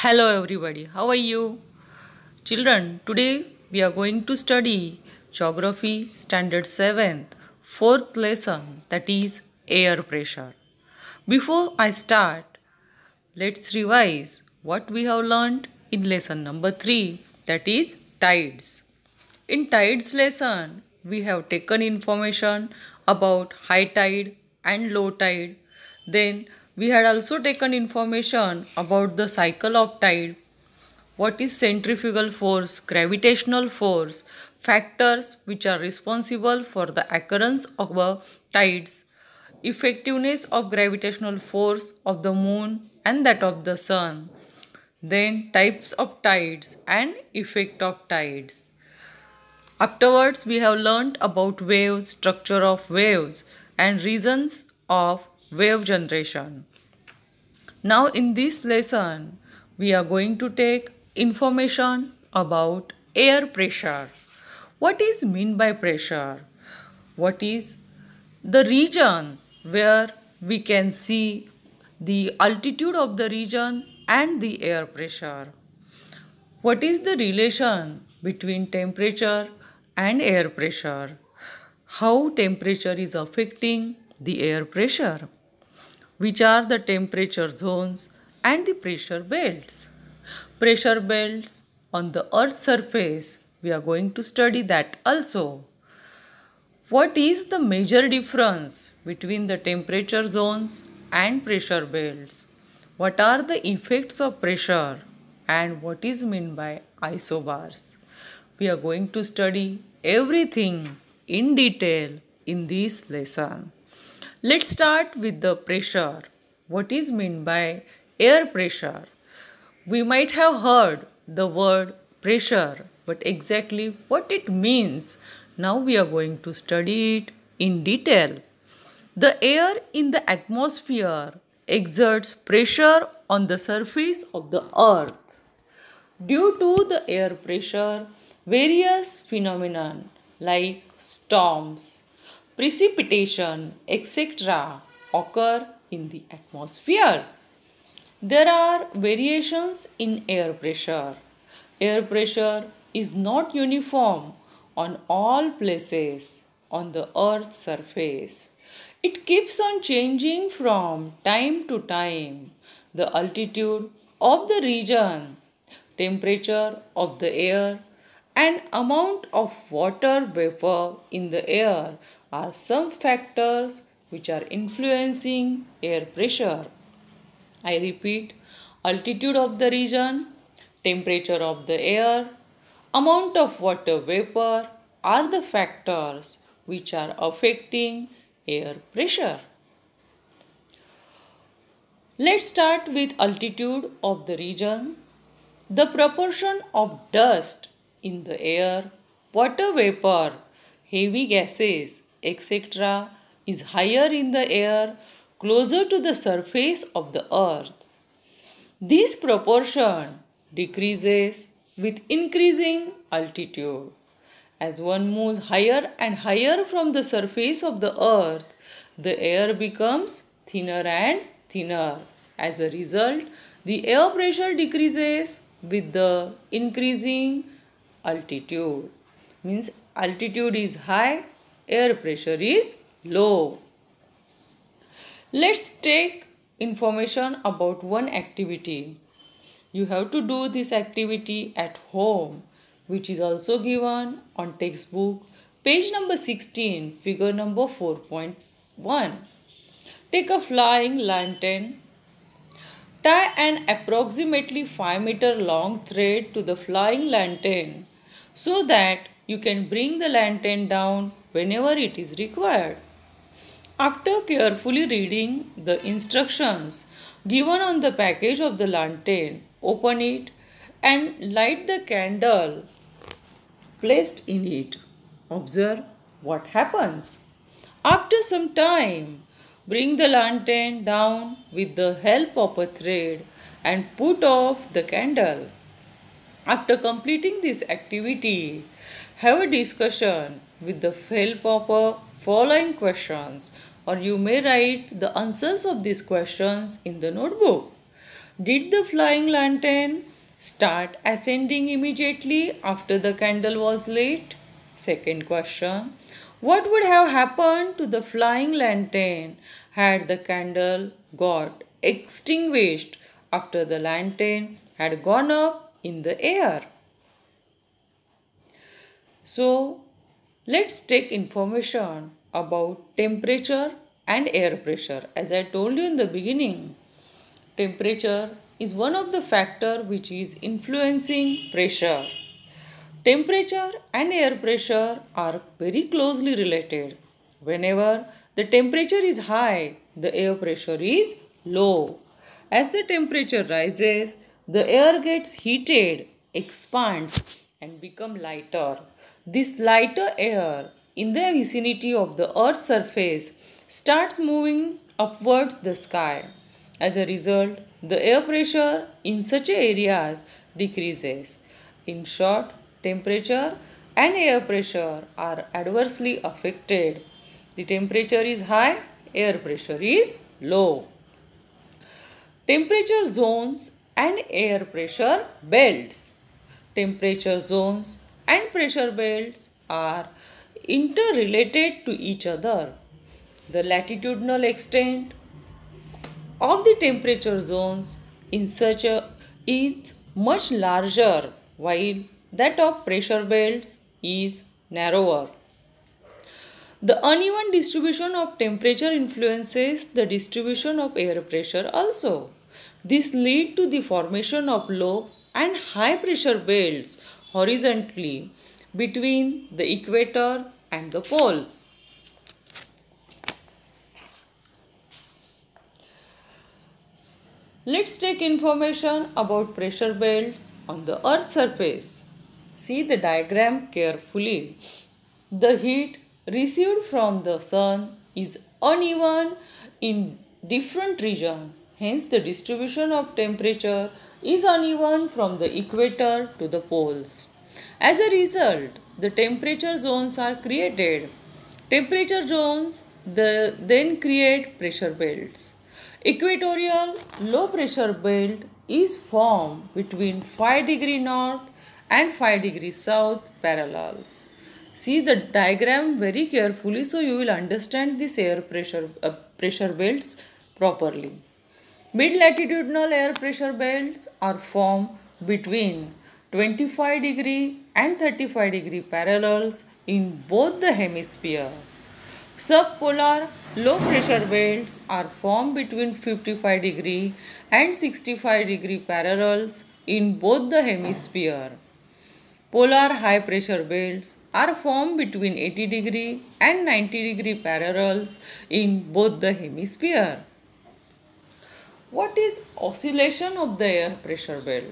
hello everybody how are you children today we are going to study geography standard 7th fourth lesson that is air pressure before i start let's revise what we have learned in lesson number 3 that is tides in tides lesson we have taken information about high tide and low tide then we had also taken information about the cycle of tide, what is centrifugal force, gravitational force, factors which are responsible for the occurrence of tides, effectiveness of gravitational force of the moon and that of the sun, then types of tides and effect of tides. Afterwards, we have learnt about waves, structure of waves and reasons of wave generation. Now in this lesson, we are going to take information about air pressure. What is mean by pressure? What is the region where we can see the altitude of the region and the air pressure. What is the relation between temperature and air pressure? How temperature is affecting the air pressure? which are the temperature zones and the pressure belts. Pressure belts on the Earth's surface, we are going to study that also. What is the major difference between the temperature zones and pressure belts? What are the effects of pressure and what is meant by isobars? We are going to study everything in detail in this lesson. Let's start with the pressure. What is meant by air pressure? We might have heard the word pressure, but exactly what it means, now we are going to study it in detail. The air in the atmosphere exerts pressure on the surface of the earth. Due to the air pressure, various phenomena like storms, precipitation, etc., occur in the atmosphere. There are variations in air pressure. Air pressure is not uniform on all places on the earth's surface. It keeps on changing from time to time. The altitude of the region, temperature of the air, and amount of water vapor in the air are some factors which are influencing air pressure. I repeat, altitude of the region, temperature of the air, amount of water vapor are the factors which are affecting air pressure. Let's start with altitude of the region. The proportion of dust in the air, water vapor, heavy gases etc., is higher in the air, closer to the surface of the earth. This proportion decreases with increasing altitude. As one moves higher and higher from the surface of the earth, the air becomes thinner and thinner. As a result, the air pressure decreases with the increasing altitude. Means altitude is high, air pressure is low. Let's take information about one activity. You have to do this activity at home which is also given on textbook page number 16 figure number 4.1. Take a flying lantern. Tie an approximately 5 meter long thread to the flying lantern so that you can bring the lantern down whenever it is required. After carefully reading the instructions given on the package of the lantern, open it and light the candle placed in it. Observe what happens. After some time, bring the lantern down with the help of a thread and put off the candle. After completing this activity, have a discussion with the help of a following questions or you may write the answers of these questions in the notebook. Did the flying lantern start ascending immediately after the candle was lit? Second question. What would have happened to the flying lantern had the candle got extinguished after the lantern had gone up in the air? So, let's take information about temperature and air pressure. As I told you in the beginning, temperature is one of the factor which is influencing pressure. Temperature and air pressure are very closely related. Whenever the temperature is high, the air pressure is low. As the temperature rises, the air gets heated, expands and become lighter. This lighter air in the vicinity of the Earth's surface starts moving upwards the sky. As a result, the air pressure in such areas decreases. In short, temperature and air pressure are adversely affected. The temperature is high, air pressure is low. Temperature zones and air pressure belts temperature zones and pressure belts are interrelated to each other. The latitudinal extent of the temperature zones in such a is much larger while that of pressure belts is narrower. The uneven distribution of temperature influences the distribution of air pressure also. This lead to the formation of low and high pressure belts horizontally between the equator and the poles. Let's take information about pressure belts on the earth surface. See the diagram carefully. The heat received from the sun is uneven in different regions Hence, the distribution of temperature is uneven from the equator to the poles. As a result, the temperature zones are created. Temperature zones the, then create pressure belts. Equatorial low pressure belt is formed between 5 degree north and 5 degree south parallels. See the diagram very carefully so you will understand this air pressure uh, pressure belts properly. Mid-latitudinal air pressure belts are formed between 25 degree and 35 degree parallels in both the hemisphere. Subpolar low pressure belts are formed between 55 degree and 65 degree parallels in both the hemisphere. Polar high pressure belts are formed between 80 degree and 90 degree parallels in both the hemisphere. What is oscillation of the air pressure belt?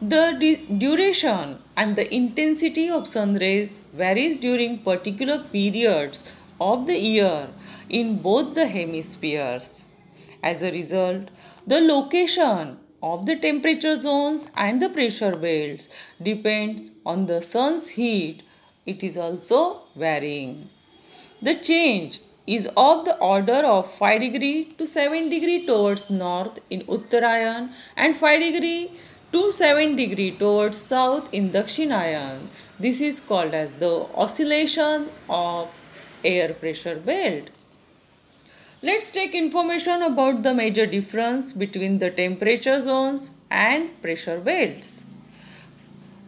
The duration and the intensity of sun rays varies during particular periods of the year in both the hemispheres. As a result, the location of the temperature zones and the pressure belts depends on the sun's heat. It is also varying. The change is of the order of 5 degree to 7 degree towards north in Uttarayan and 5 degree to 7 degree towards south in Dakshinayan. This is called as the oscillation of air pressure belt. Let's take information about the major difference between the temperature zones and pressure belts.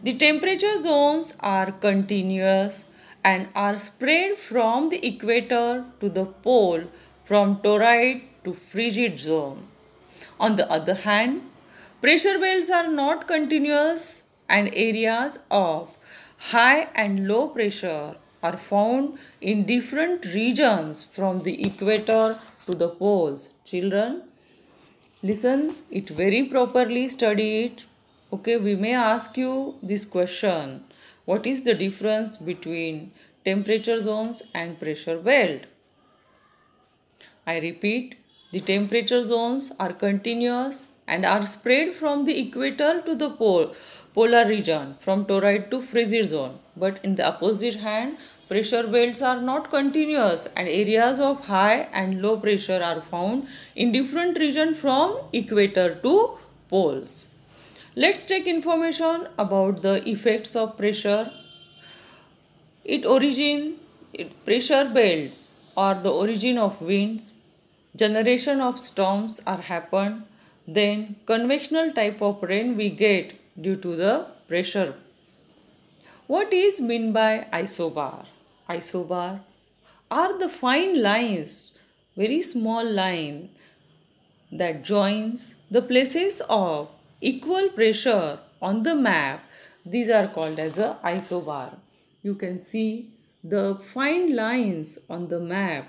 The temperature zones are continuous and are spread from the equator to the pole from torrid to frigid zone. On the other hand, pressure belts are not continuous and areas of high and low pressure are found in different regions from the equator to the poles. Children, listen it very properly, study it. Okay, we may ask you this question what is the difference between temperature zones and pressure belt? I repeat, the temperature zones are continuous and are spread from the equator to the pole, polar region, from toroid to freezer zone. But in the opposite hand, pressure belts are not continuous and areas of high and low pressure are found in different region from equator to poles. Let's take information about the effects of pressure. It origin, it, pressure belts are the origin of winds. Generation of storms are happened. Then convectional type of rain we get due to the pressure. What is mean by isobar? Isobar are the fine lines, very small line that joins the places of equal pressure on the map these are called as a isobar you can see the fine lines on the map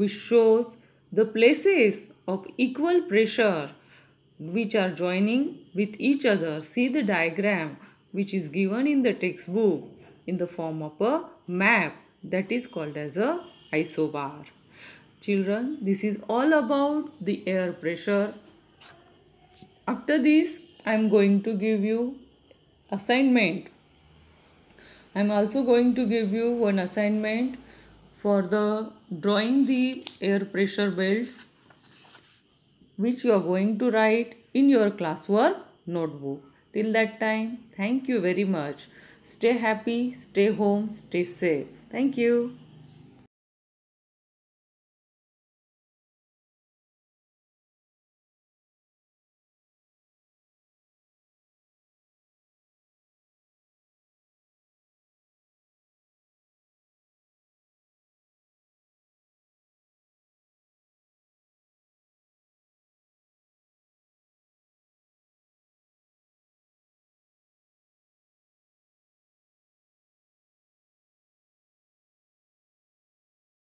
which shows the places of equal pressure which are joining with each other. See the diagram which is given in the textbook in the form of a map that is called as a isobar. Children, this is all about the air pressure. After this, i'm going to give you assignment i'm also going to give you one assignment for the drawing the air pressure belts which you are going to write in your classwork notebook till that time thank you very much stay happy stay home stay safe thank you